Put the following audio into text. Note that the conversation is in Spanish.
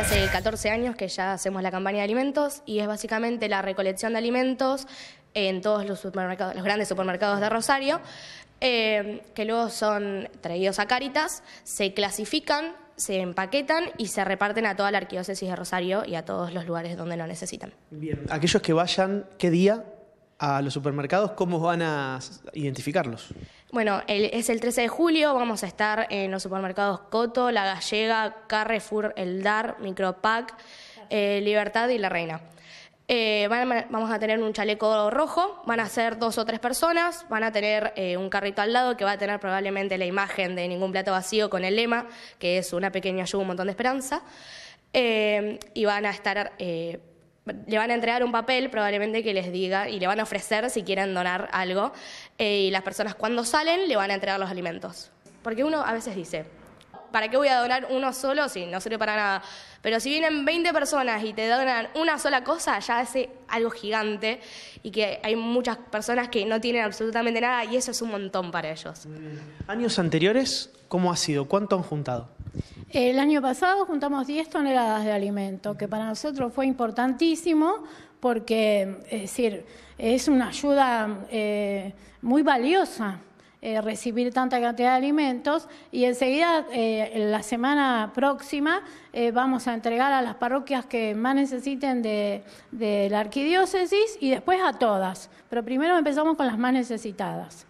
hace 14 años que ya hacemos la campaña de alimentos y es básicamente la recolección de alimentos en todos los supermercados, los grandes supermercados de Rosario, eh, que luego son traídos a Cáritas, se clasifican, se empaquetan y se reparten a toda la arquidiócesis de Rosario y a todos los lugares donde lo necesitan. Bien. Aquellos que vayan, ¿qué día? a los supermercados, ¿cómo van a identificarlos? Bueno, es el 13 de julio, vamos a estar en los supermercados Coto, La Gallega, Carrefour, El Dar, Micropac, eh, Libertad y La Reina. Eh, vamos a tener un chaleco rojo, van a ser dos o tres personas, van a tener eh, un carrito al lado que va a tener probablemente la imagen de ningún plato vacío con el lema, que es una pequeña ayuda, un montón de esperanza, y van a estar le van a entregar un papel probablemente que les diga y le van a ofrecer si quieren donar algo eh, y las personas cuando salen le van a entregar los alimentos. Porque uno a veces dice, ¿para qué voy a donar uno solo si no sirve para nada? Pero si vienen 20 personas y te donan una sola cosa, ya hace algo gigante y que hay muchas personas que no tienen absolutamente nada y eso es un montón para ellos. ¿Años anteriores cómo ha sido? ¿Cuánto han juntado? El año pasado juntamos 10 toneladas de alimento, que para nosotros fue importantísimo porque, es decir, es una ayuda eh, muy valiosa eh, recibir tanta cantidad de alimentos y enseguida eh, la semana próxima vamos a entregar a las parroquias que más necesiten de la arquidiócesis y después a todas, pero primero empezamos con las más necesitadas.